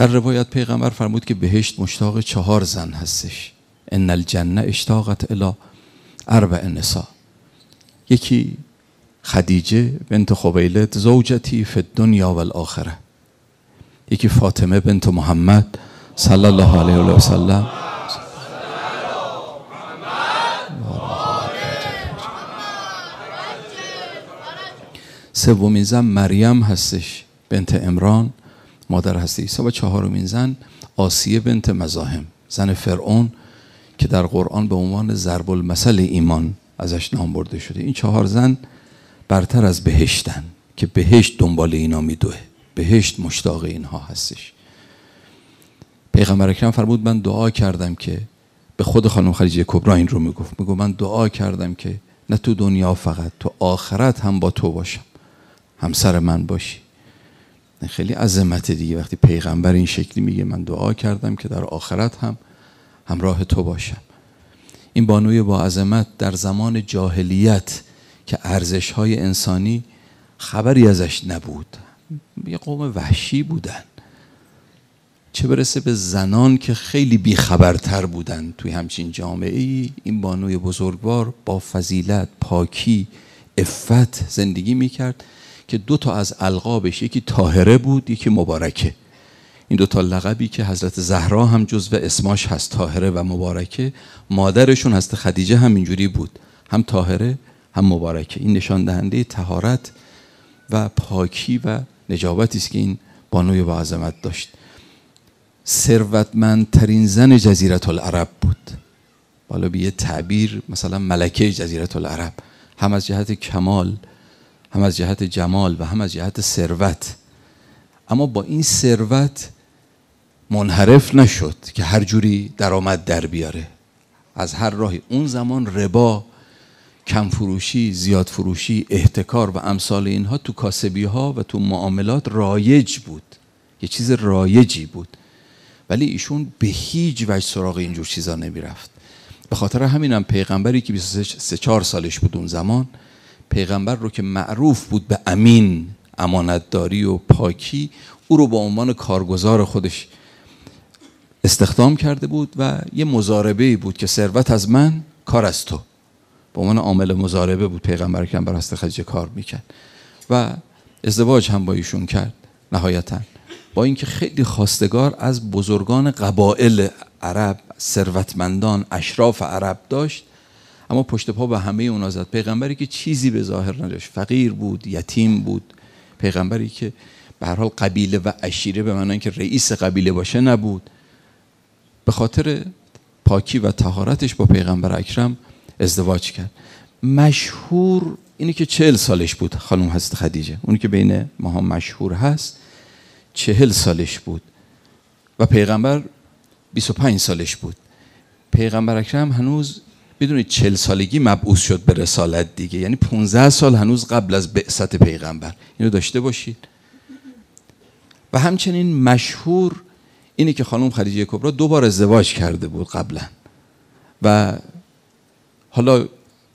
در روایت پیغمبر فرمود که بهشت مشتاق چهار زن هستش ان الجنه اشتاقت الى اربع نسا یکی خدیجه بنت خویلد زوجتی فی الدنیا و یکی فاطمه بنت محمد صلی الله علیه و سلم سومین زن مریم هستش بنت عمران مادر هستی عیسی و چهارمین زن آسیه بنت مزاحم زن فرعون که در قرآن به عنوان ضرب المثل ایمان ازش نام برده شده این چهار زن برتر از بهشتن که بهشت دنبال اینا میدوه بهشت مشتاق اینها هستش پیغمبر اکرم فرمود من دعا کردم که به خود خانم خلیجه کبرا این رو میگفت میگو من دعا کردم که نه تو دنیا فقط تو آخرت هم با تو باشم همسر من باشی خیلی عظمت دیگه وقتی پیغمبر این شکلی میگه من دعا کردم که در آخرت هم همراه تو باشم این بانوی با عظمت در زمان جاهلیت که ارزش های انسانی خبری ازش نبود یه قوم وحشی بودن چه برسه به زنان که خیلی بیخبرتر بودن توی همچین جامعه ای این بانوی بزرگوار با فضیلت پاکی افت زندگی میکرد که دو تا از القابش یکی تاهره بود یکی مبارکه این دو تا لقبی که حضرت زهرا هم و اسماش هست تاهره و مبارکه مادرشون هست خدیجه هم اینجوری بود هم تاهره هم مبارکه این نشان دهنده تهارت و پاکی و نجابتی است که این بانوی با عظمت داشت ثروتمندترین زن جزیرت العرب بود بالا به یه تعبیر مثلا ملکه جزیرت العرب هم از جهت کمال هم از جهت جمال و هم از جهت ثروت اما با این ثروت منحرف نشد که هر جوری درآمد در بیاره از هر راهی اون زمان ربا کم فروشی زیاد فروشی احتکار و امثال اینها تو کاسبی ها و تو معاملات رایج بود یه چیز رایجی بود ولی ایشون به هیچ وجه سراغ اینجور چیزا رفت. به خاطر همینم پیغمبری که 23 سالش بود اون زمان پیغمبر رو که معروف بود به امین امانتداری و پاکی او رو با عنوان کارگزار خودش استخدام کرده بود و یه مزاربه بود که ثروت از من کار از تو به عنوان عامل مزاربه بود پیغمبر که بر هست خدیجه کار میکرد و ازدواج هم با ایشون کرد نهایتا با اینکه خیلی خواستگار از بزرگان قبایل عرب ثروتمندان اشراف عرب داشت اما پشت پا به همه اونا زد پیغمبری که چیزی به ظاهر نداشت فقیر بود یتیم بود پیغمبری که به حال قبیله و عشیره به معنای که رئیس قبیله باشه نبود به خاطر پاکی و تهارتش با پیغمبر اکرم ازدواج کرد مشهور اینه که چهل سالش بود خانم هست خدیجه اونی که بین هم مشهور هست چهل سالش بود و پیغمبر 25 سالش بود پیغمبر اکرم هنوز میدونید چل سالگی مبعوث شد به رسالت دیگه یعنی 15 سال هنوز قبل از بعثت پیغمبر اینو داشته باشید و همچنین مشهور اینه که خانم خدیجه کبرا دو بار ازدواج کرده بود قبلا و حالا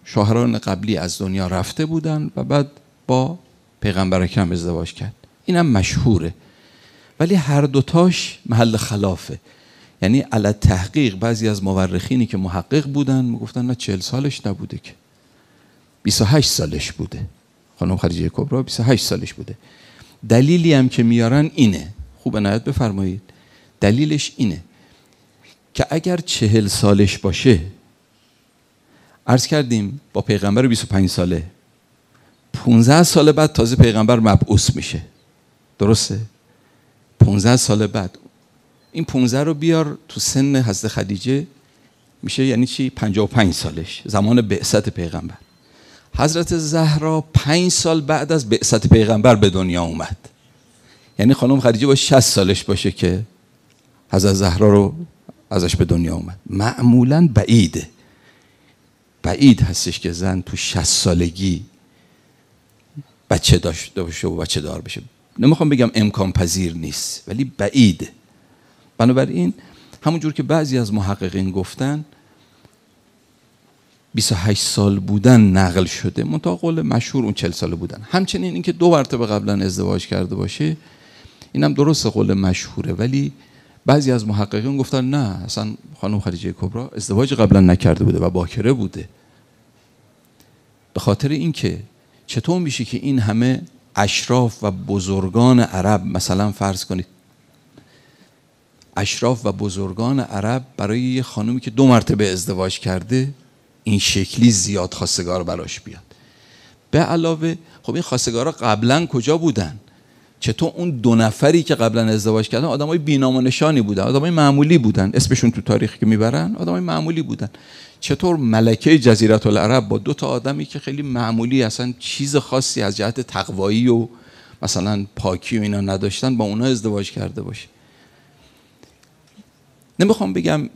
شوهران قبلی از دنیا رفته بودن و بعد با پیغمبر اکرم ازدواج کرد اینم مشهوره ولی هر دوتاش محل خلافه یعنی علت تحقیق بعضی از مورخینی که محقق بودن میگفتن نه چهل سالش نبوده که 28 سالش بوده خانم خدیجه کبرا 28 سالش بوده دلیلی هم که میارن اینه خوب عنایت بفرمایید دلیلش اینه که اگر چهل سالش باشه عرض کردیم با پیغمبر 25 ساله 15 سال بعد تازه پیغمبر مبعوث میشه درسته 15 سال بعد این 15 رو بیار تو سن حضرت خدیجه میشه یعنی چی 55 سالش زمان بعثت پیغمبر حضرت زهرا 5 سال بعد از بعثت پیغمبر به دنیا اومد یعنی خانم خدیجه با 60 سالش باشه که حضرت زهرا رو ازش به دنیا اومد معمولا بعیده بعید هستش که زن تو 60 سالگی بچه داشته باشه و بچه دار بشه نمیخوام بگم امکان پذیر نیست ولی بعیده بنابراین همونجور که بعضی از محققین گفتن 28 سال بودن نقل شده منتها قول مشهور اون 40 ساله بودن همچنین اینکه دو مرتبه قبلا ازدواج کرده باشه اینم درست قول مشهوره ولی بعضی از محققین گفتن نه اصلا خانم خریجه کبرا ازدواج قبلا نکرده بوده و باکره بوده به خاطر اینکه چطور میشه که این همه اشراف و بزرگان عرب مثلا فرض کنید اشراف و بزرگان عرب برای یه خانومی که دو مرتبه ازدواج کرده این شکلی زیاد خواستگار براش بیاد به علاوه خب این خواستگارا قبلا کجا بودن چطور اون دو نفری که قبلا ازدواج کردن آدمای بینام و نشانی بودن آدمای معمولی بودن اسمشون تو تاریخ که میبرن آدمای معمولی بودن چطور ملکه جزیره العرب با دو تا آدمی که خیلی معمولی اصلا چیز خاصی از جهت تقوایی و مثلا پاکی و اینا نداشتن با اونها ازدواج کرده باشه نمیخوام بگم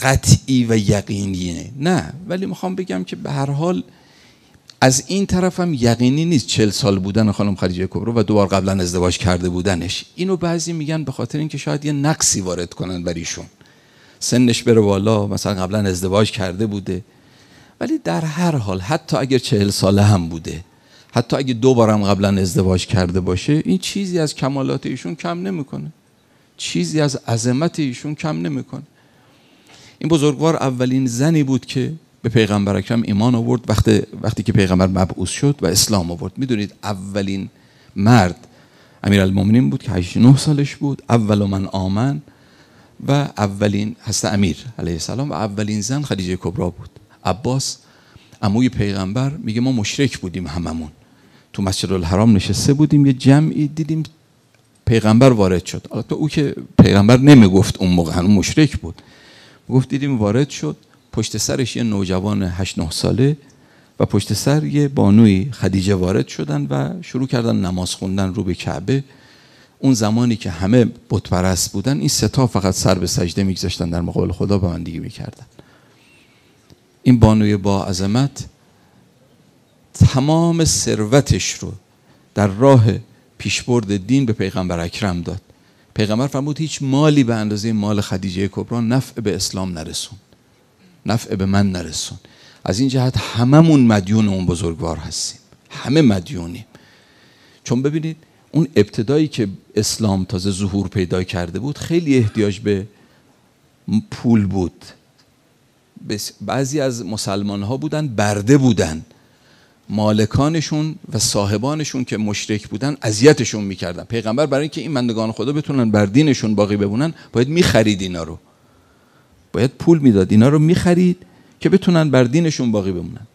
قطعی و یقینیه نه ولی میخوام بگم که به هر حال از این طرف هم یقینی نیست چل سال بودن خانم خریجه کبرو و دوبار قبلا ازدواج کرده بودنش اینو بعضی میگن به خاطر اینکه شاید یه نقصی وارد کنن بر ایشون سنش بره بالا مثلا قبلا ازدواج کرده بوده ولی در هر حال حتی اگر چهل ساله هم بوده حتی اگه دوبارم قبلا ازدواج کرده باشه این چیزی از کمالات ایشون کم نمیکنه چیزی از عظمت ایشون کم نمیکنه این بزرگوار اولین زنی بود که به پیغمبر اکرم ایمان آورد وقتی وقتی که پیغمبر مبعوث شد و اسلام آورد میدونید اولین مرد امیرالمومنین بود که 89 سالش بود اول من آمن و اولین هست امیر علیه السلام و اولین زن خدیجه کبرا بود عباس عموی پیغمبر میگه ما مشرک بودیم هممون تو مسجد الحرام نشسته بودیم یه جمعی دیدیم پیغمبر وارد شد البته او که پیغمبر نمیگفت اون موقع هنوز مشرک بود گفت دیدیم وارد شد پشت سرش یه نوجوان 8 9 ساله و پشت سر یه بانوی خدیجه وارد شدن و شروع کردن نماز خوندن رو به کعبه اون زمانی که همه بتپرست بودن این ستا فقط سر به سجده میگذاشتن در مقابل خدا به من دیگه میکردن این بانوی با عظمت تمام ثروتش رو در راه پیشبرد دین به پیغمبر اکرم داد پیغمبر فرمود هیچ مالی به اندازه مال خدیجه کبرا نفع به اسلام نرسون نفع به من نرسون از این جهت هممون مدیون اون بزرگوار هستیم همه مدیونیم چون ببینید اون ابتدایی که اسلام تازه ظهور پیدا کرده بود خیلی احتیاج به پول بود بعضی از مسلمان ها بودن برده بودن مالکانشون و صاحبانشون که مشرک بودن اذیتشون میکردن پیغمبر برای اینکه این مندگان خدا بتونن بر دینشون باقی بمونن باید میخرید اینا رو باید پول میداد اینا رو میخرید که بتونن بر دینشون باقی بمونن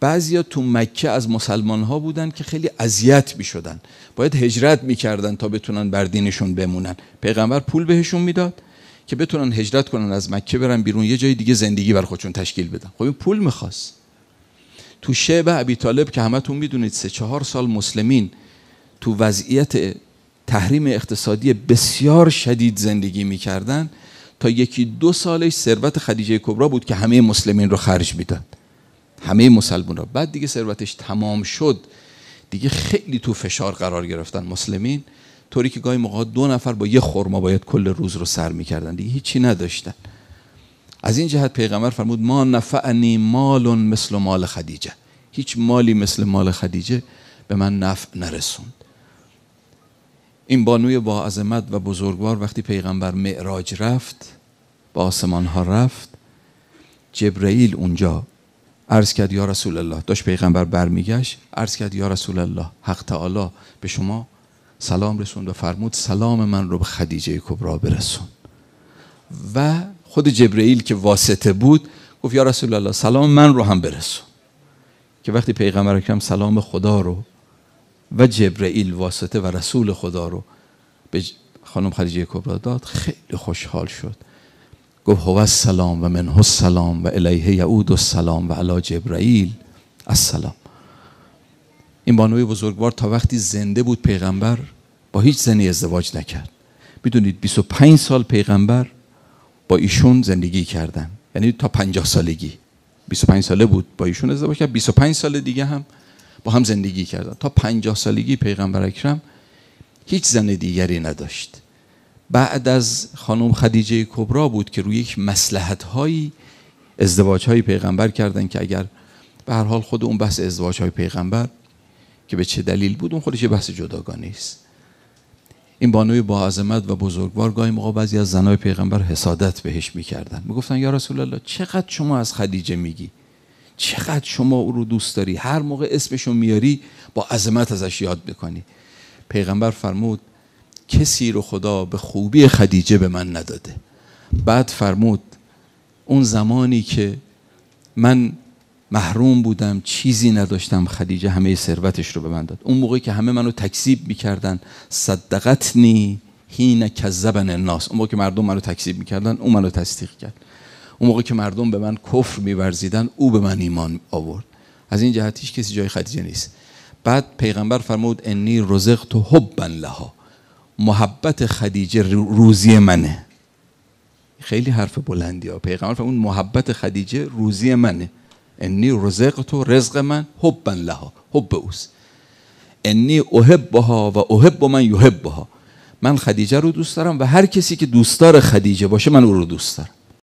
بعضیا تو مکه از مسلمان ها بودن که خیلی اذیت میشدن باید هجرت میکردن تا بتونن بر دینشون بمونن پیغمبر پول بهشون میداد که بتونن هجرت کنن از مکه برن بیرون یه جای دیگه زندگی بر خودشون تشکیل بدن خب این پول میخواست تو شعب ابی طالب که همتون میدونید سه چهار سال مسلمین تو وضعیت تحریم اقتصادی بسیار شدید زندگی میکردن تا یکی دو سالش ثروت خدیجه کبرا بود که همه مسلمین رو خرج میداد همه مسلمون رو بعد دیگه ثروتش تمام شد دیگه خیلی تو فشار قرار گرفتن مسلمین طوری که گاهی موقع دو نفر با یه خورما باید کل روز رو سر میکردن دیگه هیچی نداشتن از این جهت پیغمبر فرمود ما نفعنی مال مثل مال خدیجه هیچ مالی مثل مال خدیجه به من نفع نرسوند این بانوی با عظمت و بزرگوار وقتی پیغمبر معراج رفت با آسمان ها رفت جبرئیل اونجا عرض کرد یا رسول الله داشت پیغمبر برمیگشت عرض کرد یا رسول الله حق تعالی به شما سلام رسوند و فرمود سلام من رو به خدیجه کبرا برسون و خود جبرئیل که واسطه بود گفت یا رسول الله سلام من رو هم برسو که وقتی پیغمبر اکرم سلام خدا رو و جبرئیل واسطه و رسول خدا رو به خانم خدیجه کبرا داد خیلی خوشحال شد گفت هو السلام و منه السلام و الیه یعود السلام و علی جبرئیل السلام این بانوی بزرگوار تا وقتی زنده بود پیغمبر با هیچ زنی ازدواج نکرد میدونید 25 سال پیغمبر با ایشون زندگی کردن یعنی تا 50 سالگی 25 ساله بود با ایشون ازدواج کرد 25 سال دیگه هم با هم زندگی کردن تا 50 سالگی پیغمبر اکرم هیچ زن دیگری نداشت بعد از خانم خدیجه کبرا بود که روی یک مسلحت هایی ازدواج های پیغمبر کردن که اگر به هر حال خود اون بحث ازدواج های پیغمبر که به چه دلیل بود اون خودش بحث جداگانه است این بانوی با عظمت و بزرگوار گاهی موقع بعضی از زنای پیغمبر حسادت بهش میکردن میگفتن یا رسول الله چقدر شما از خدیجه میگی چقدر شما او رو دوست داری هر موقع اسمش رو میاری با عظمت ازش یاد میکنی پیغمبر فرمود کسی رو خدا به خوبی خدیجه به من نداده بعد فرمود اون زمانی که من محروم بودم چیزی نداشتم خدیجه همه ثروتش رو به من داد اون موقعی که همه منو تکذیب میکردن صدقتنی هین کذبن الناس اون موقع که مردم منو تکذیب میکردن اون منو تصدیق کرد اون موقع که مردم به من کفر میورزیدن او به من ایمان آورد از این جهتیش کسی جای خدیجه نیست بعد پیغمبر فرمود انی رزقت حبا لها محبت خدیجه روزی منه خیلی حرف بلندی ها پیغمبر فرمود محبت خدیجه روزی منه انی رزقتو رزق من حبا لها حب اوس. انی احبها و احب من یحبها من خدیجه رو دوست دارم و هر کسی که دوستدار خدیجه باشه من او رو دوست دارم